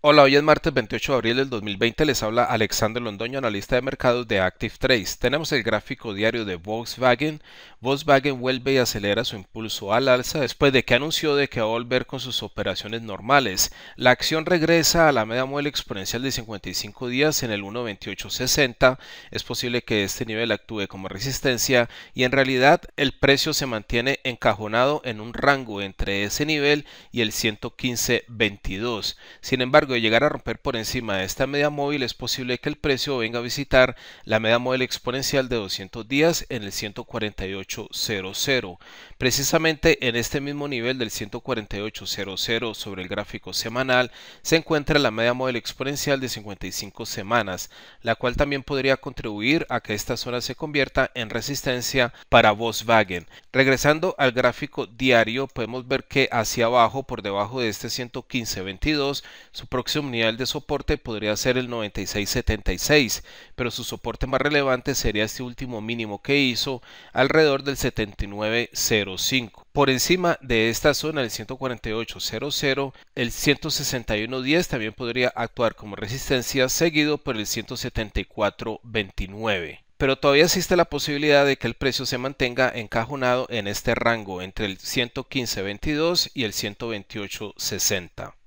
Hola, hoy es martes 28 de abril del 2020, les habla Alexander Londoño, analista de mercados de Active Trace. Tenemos el gráfico diario de Volkswagen. Volkswagen vuelve y acelera su impulso al alza después de que anunció de que va a volver con sus operaciones normales. La acción regresa a la media móvil exponencial de 55 días en el 1.2860. Es posible que este nivel actúe como resistencia y en realidad el precio se mantiene encajonado en un rango entre ese nivel y el 115.22. Sin embargo, de llegar a romper por encima de esta media móvil es posible que el precio venga a visitar la media móvil exponencial de 200 días en el 148.00. Precisamente en este mismo nivel del 148.00 sobre el gráfico semanal se encuentra la media móvil exponencial de 55 semanas, la cual también podría contribuir a que esta zona se convierta en resistencia para Volkswagen. Regresando al gráfico diario podemos ver que hacia abajo por debajo de este 115.22 su próximo nivel de soporte podría ser el 96.76, pero su soporte más relevante sería este último mínimo que hizo alrededor del 79.05. Por encima de esta zona, el 148.00, el 161.10 también podría actuar como resistencia, seguido por el 174.29 pero todavía existe la posibilidad de que el precio se mantenga encajonado en este rango entre el 115.22 y el 128.60.